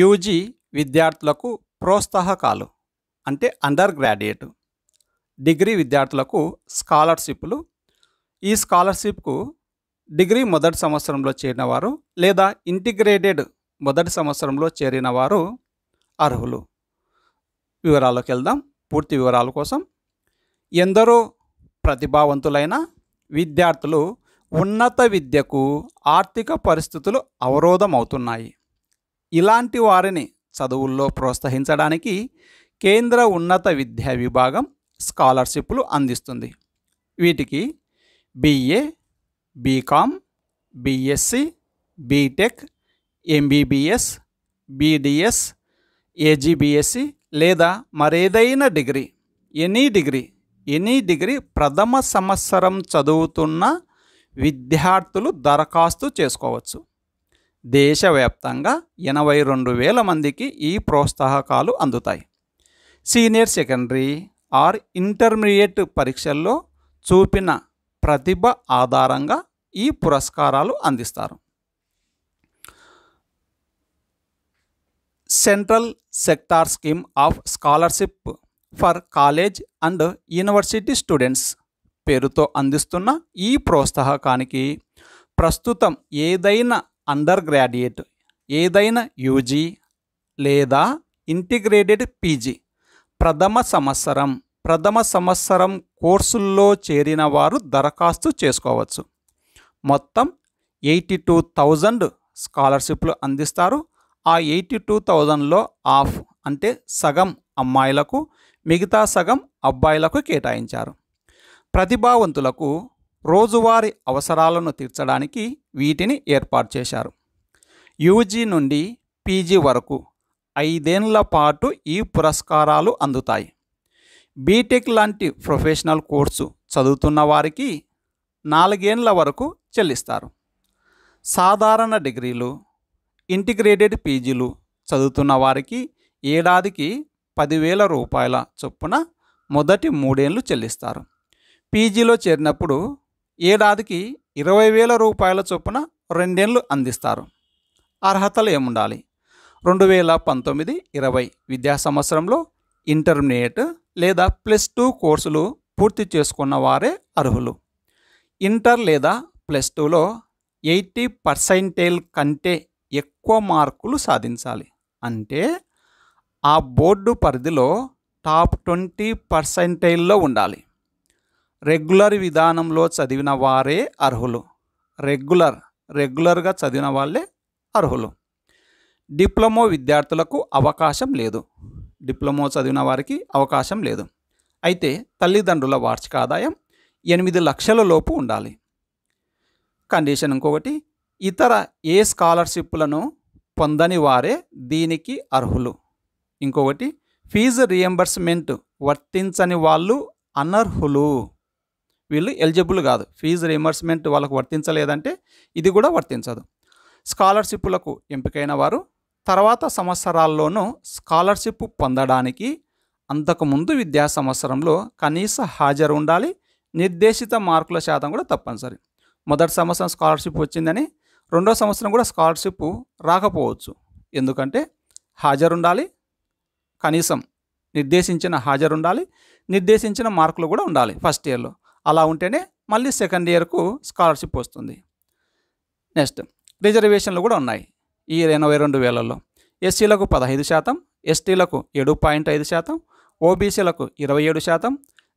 UG విద్యార్థులకు ప్రోత్సాహకాలు అంటే అండర్ గ్రాడ్యుయేట్ డిగ్రీ విద్యార్థులకు స్కాలర్షిప్లు ఈ స్కాలర్షిప్కు డిగ్రీ మొదటి సంవత్సరంలో చేరిన వారు లేదా ఇంటిగ్రేటెడ్ మొదటి సంవత్సరంలో చేరిన వారు అర్హులు వివరాలకు వెళ్దాం పూర్తి వివరాల కోసం ఎందరో ప్రతిభావంతులైన విద్యార్థులు ఉన్నత విద్యకు ఆర్థిక పరిస్థితులు అవరోధం అవుతున్నాయి ఇలాంటి వారిని చదువుల్లో ప్రోత్సహించడానికి కేంద్ర ఉన్నత విద్యా విభాగం స్కాలర్షిప్లు అందిస్తుంది వీటికి BA BCom BSc BTech MBBS BDS AgBSc లేదా మరేదైనా degree any degree any degree ప్రథమ సంవత్సరం చదువుతున్న విద్యార్థులు దరఖాస్తు చేసుకోవచ్చు దేశవ్యాప్తంగా ఎనభై రెండు వేల మందికి ఈ ప్రోత్సాహకాలు అందుతాయి సీనియర్ సెకండరీ ఆర్ ఇంటర్మీడియట్ పరీక్షల్లో చూపిన ప్రతిభ ఆధారంగా ఈ పురస్కారాలు అందిస్తారు central sector scheme of scholarship for college and university students పేరుతో అందిస్తున్న ఈ ప్రోత్సాహకానికి ప్రస్తుతం ఏదైనా అండర్ గ్రాడ్యుయేట్ ఏదైనా యూజీ లేదా ఇంటిగ్రేటెడ్ పీజీ ప్రథమ సంవత్సరం ప్రథమ సంవత్సరం కోర్సుల్లో చేరిన వారు దరఖాస్తు చేసుకోవచ్చు మొత్తం ఎయిటీ టూ థౌజండ్ స్కాలర్షిప్లు అందిస్తారు ఆ ఎయిటీ టూ థౌజండ్లో ఆఫ్ అంటే సగం అమ్మాయిలకు మిగతా సగం అబ్బాయిలకు కేటాయించారు ప్రతిభావంతులకు రోజువారి అవసరాలను తీర్చడానికి వీటిని ఏర్పాటు చేశారు యూజీ నుండి పీజీ వరకు ఐదేండ్ల పాటు ఈ పురస్కారాలు అందుతాయి బీటెక్ లాంటి ప్రొఫెషనల్ కోర్సు చదువుతున్న వారికి నాలుగేండ్ల వరకు చెల్లిస్తారు సాధారణ డిగ్రీలు ఇంటిగ్రేటెడ్ పీజీలు చదువుతున్న వారికి ఏడాదికి పదివేల రూపాయల చొప్పున మొదటి మూడేళ్ళు చెల్లిస్తారు పీజీలో చేరినప్పుడు ఏడాదికి ఇరవై వేల రూపాయల చొప్పున రెండేళ్లు అందిస్తారు అర్హతలు ఏముండాలి రెండు వేల పంతొమ్మిది ఇరవై విద్యా సంవత్సరంలో ఇంటర్మీడియట్ లేదా ప్లస్ టూ కోర్సులు పూర్తి చేసుకున్న వారే అర్హులు ఇంటర్ లేదా ప్లస్ టూలో ఎయిటీ పర్సెంటేజ్ కంటే ఎక్కువ మార్కులు సాధించాలి అంటే ఆ బోర్డు పరిధిలో టాప్ ట్వంటీ పర్సెంటేజ్లో ఉండాలి రెగ్యులర్ విధానంలో చదివిన వారే అర్హులు రెగ్యులర్ రెగ్యులర్గా చదివిన వాళ్ళే అర్హులు డిప్లొమో విద్యార్థులకు అవకాశం లేదు డిప్లొమో చదివిన వారికి అవకాశం లేదు అయితే తల్లిదండ్రుల వార్షిక ఆదాయం ఎనిమిది లక్షల లోపు ఉండాలి కండిషన్ ఇంకొకటి ఇతర ఏ స్కాలర్షిప్లను పొందని వారే దీనికి అర్హులు ఇంకొకటి ఫీజు రియంబర్స్మెంట్ వర్తించని వాళ్ళు అనర్హులు వీళ్ళు ఎలిజిబుల్ కాదు ఫీజు రియంబర్స్మెంట్ వాళ్ళకు వర్తించలేదంటే ఇది కూడా వర్తించదు స్కాలర్షిప్లకు ఎంపికైన వారు తర్వాత సంవత్సరాల్లోనూ స్కాలర్షిప్ పొందడానికి అంతకుముందు విద్యా సంవత్సరంలో కనీస హాజరు ఉండాలి నిర్దేశిత మార్కుల శాతం కూడా తప్పనిసరి మొదటి సంవత్సరం స్కాలర్షిప్ వచ్చిందని రెండో సంవత్సరం కూడా స్కాలర్షిప్ రాకపోవచ్చు ఎందుకంటే హాజరుండాలి కనీసం నిర్దేశించిన హాజరుండాలి నిర్దేశించిన మార్కులు కూడా ఉండాలి ఫస్ట్ ఇయర్లో అలా ఉంటేనే మళ్ళీ సెకండ్ ఇయర్కు స్కాలర్షిప్ వస్తుంది నెక్స్ట్ రిజర్వేషన్లు కూడా ఉన్నాయి ఈ ఎనభై రెండు వేలలో ఎస్సీలకు పదహైదు శాతం ఎస్టీలకు ఏడు పాయింట్ ఐదు శాతం ఓబీసీలకు ఇరవై ఏడు శాతం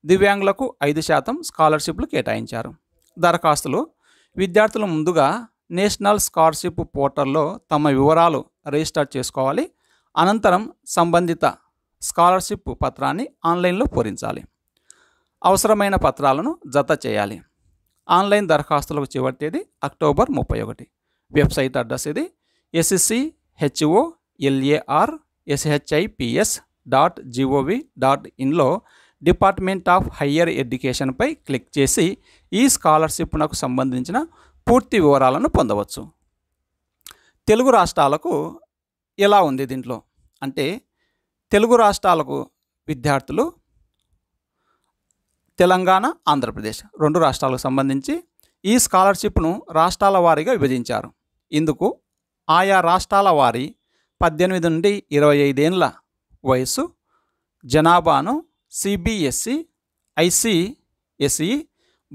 దివ్యాంగులకు ఐదు శాతం స్కాలర్షిప్లు కేటాయించారు దరఖాస్తులు విద్యార్థులు ముందుగా నేషనల్ స్కాలర్షిప్ పోర్టల్లో తమ వివరాలు రిజిస్టర్ చేసుకోవాలి అనంతరం సంబంధిత స్కాలర్షిప్ పత్రాన్ని ఆన్లైన్లో పూరించాలి అవసరమైన పత్రాలను జత చేయాలి ఆన్లైన్ దరఖాస్తులకు చివరి తేదీ అక్టోబర్ ముప్పై ఒకటి వెబ్సైట్ అడ్రస్ ఇది SSC HO LAR SHIPS dot GOV dot ఇన్లో డిపార్ట్మెంట్ ఆఫ్ హయ్యర్ ఎడ్యుకేషన్పై క్లిక్ చేసి ఈ స్కాలర్షిప్నకు సంబంధించిన పూర్తి వివరాలను పొందవచ్చు తెలుగు రాష్ట్రాలకు ఎలా ఉంది దీంట్లో అంటే తెలుగు రాష్ట్రాలకు విద్యార్థులు తెలంగాణ ఆంధ్రప్రదేశ్ రెండు రాష్ట్రాలకు సంబంధించి ఈ స్కాలర్షిప్ను రాష్ట్రాల వారీగా విభజించారు ఇందుకు ఆయా రాష్ట్రాల వారి పద్దెనిమిది నుండి ఇరవై ఐదేండ్ల వయసు జనాభాను సిబిఎస్సి ఐసిఎస్ఈ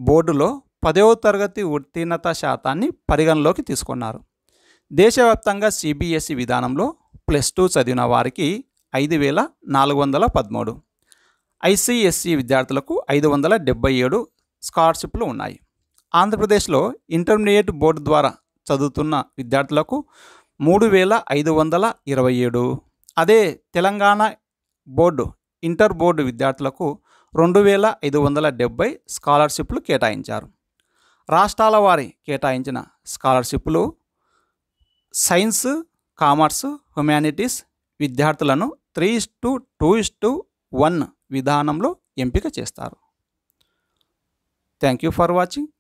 బోర్డులో పదవ తరగతి ఉత్తీర్ణత శాతాన్ని పరిగణలోకి తీసుకున్నారు దేశవ్యాప్తంగా సిబిఎస్ఈ విధానంలో ప్లస్ టూ చదివిన వారికి ఐదు వేల నాలుగు వందల పదమూడు ఐసీఎస్ఈ విద్యార్థులకు ఐదు వందల డెబ్బై ఏడు స్కాలర్షిప్లు ఉన్నాయి ఆంధ్రప్రదేశ్లో ఇంటర్మీడియట్ బోర్డు ద్వారా చదువుతున్న విద్యార్థులకు మూడు వేల ఐదు వందల ఇరవై ఏడు అదే తెలంగాణ బోర్డు ఇంటర్ బోర్డు విద్యార్థులకు రెండు వేల ఐదు వందల డెబ్బై స్కాలర్షిప్లు కేటాయించారు రాష్ట్రాల వారి కేటాయించిన స్కాలర్షిప్లు సైన్స్ కామర్స్ హ్యుమానిటీస్ విద్యార్థులను three is to two is to one విధానంలో ఎంపిక చేస్తారు థ్యాంక్ యూ ఫర్ వాచింగ్